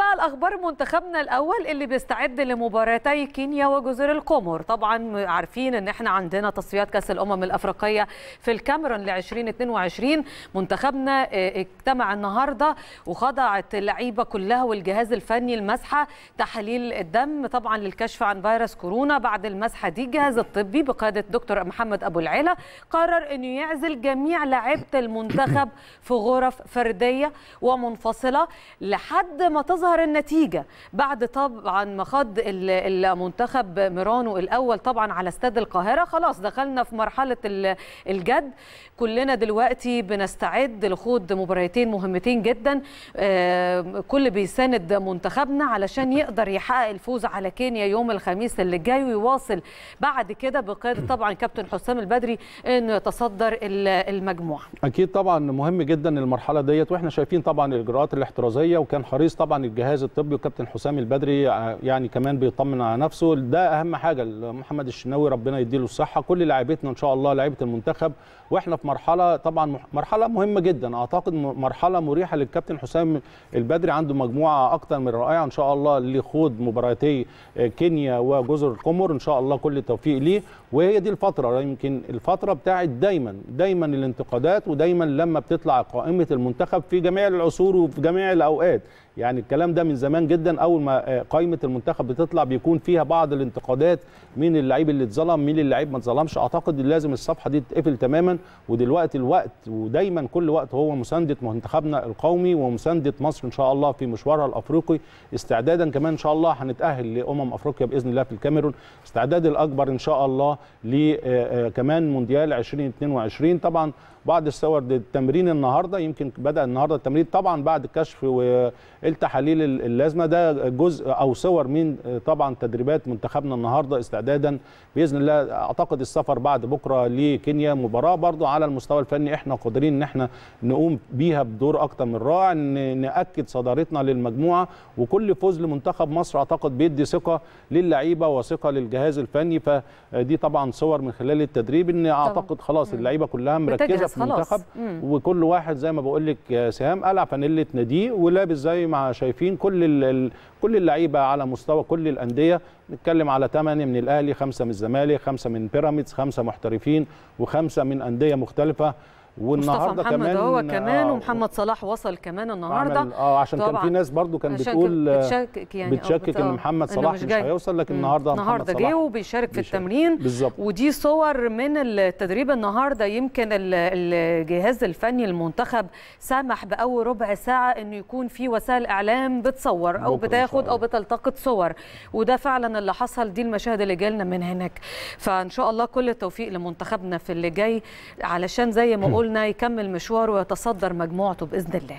بقى الاخبار منتخبنا الاول اللي بيستعد لمباراتي كينيا وجزر القمر طبعا عارفين ان احنا عندنا تصفيات كاس الامم الافريقيه في الكاميرون ل 2022 منتخبنا آه، اجتمع النهارده وخضعت اللعيبه كلها والجهاز الفني المسحه تحاليل الدم طبعا للكشف عن فيروس كورونا بعد المسحه دي الجهاز الطبي بقياده دكتور محمد ابو العيله قرر انه يعزل جميع لعيبه المنتخب في غرف فرديه ومنفصله لحد ما تظهر تظهر النتيجة بعد طبعا ما المنتخب ميرانو الأول طبعا على استاد القاهرة خلاص دخلنا في مرحلة الجد كلنا دلوقتي بنستعد لخوض مباريتين مهمتين جدا آه، كل بيساند منتخبنا علشان يقدر يحقق الفوز على كينيا يوم الخميس اللي جاي ويواصل بعد كده بقيادة طبعا كابتن حسام البدري انه يتصدر المجموعة أكيد طبعا مهم جدا المرحلة ديت واحنا شايفين طبعا الإجراءات الاحترازية وكان حريص طبعا الجميع الجهاز الطبي وكابتن حسام البدري آه، يعني كمان بيطمن على نفسه ده اهم حاجه محمد الشناوي ربنا يديله الصحه كل لاعيبتنا ان شاء الله لاعيبه المنتخب واحنا في مرحله طبعا مرحله مهمه جدا اعتقد مرحله مريحه للكابتن حسام البدري عنده مجموعه اكتر من رائعه ان شاء الله لخوض مباراتي آه، كينيا وجزر القمر ان شاء الله كل التوفيق ليه وهي دي الفتره يمكن الفتره بتاعت دايما دايما الانتقادات ودايما لما بتطلع قائمه المنتخب في جميع العصور وفي جميع الاوقات يعني الكلام ده من زمان جدا اول ما آه، قائمه المنتخب بتطلع بيكون فيها بعض الانتقادات مين اللعيب اللي اتظلم مين اللعيب ما اتظلمش اعتقد لازم الصفحه دي تتقفل تماما ودلوقتي الوقت ودايما كل وقت هو مسانده منتخبنا القومي ومسانده مصر ان شاء الله في مشوارها الافريقي استعدادا كمان ان شاء الله هنتاهل لامم افريقيا باذن الله في الكاميرون استعداد الاكبر ان شاء الله آه، آه، كمان مونديال 2022 طبعا بعد الصور التمرين النهارده يمكن بدا النهارده التمرين طبعا بعد كشف و التحاليل اللازمه ده جزء او صور من آه، طبعا تدريبات منتخبنا النهارده استعدادا باذن الله اعتقد السفر بعد بكره لكينيا مباراه برده على المستوى الفني احنا قادرين ان احنا نقوم بيها بدور اكتر من رائع ناكد صدارتنا للمجموعه وكل فوز لمنتخب مصر اعتقد بيدي ثقه للعيبه وثقه للجهاز الفني فدي آه، طبعا صور من خلال التدريب ان اعتقد خلاص اللعيبه كلها مركزه في المنتخب وكل واحد زي ما بقول لك سهام قلع فانيله ناديه ولابس زي ما شايفين كل كل اللعيبه على مستوى كل الانديه نتكلم على 8 من الاهلي 5 من الزمالك 5 من بيراميدز 5 محترفين و5 من انديه مختلفه والنهارده محمد كمان هو آه، كمان آه ومحمد صلاح وصل كمان النهارده اه عشان كان في ناس برضو كان بتقول آه، بتشكك يعني بتشكك آه، ان محمد صلاح مش, مش هيوصل لكن النهارده النهارده جه وبيشارك في التمرين بالزبط. ودي صور من التدريب النهارده يمكن الجهاز الفني المنتخب سمح باول ربع ساعه انه يكون في وسائل اعلام بتصور او بتاخد او بتلتقط صور وده فعلا اللي حصل دي المشاهد اللي جالنا من هناك فان شاء الله كل التوفيق لمنتخبنا في اللي جاي علشان زي ما قلنا قلنا يكمل مشواره ويتصدر مجموعته باذن الله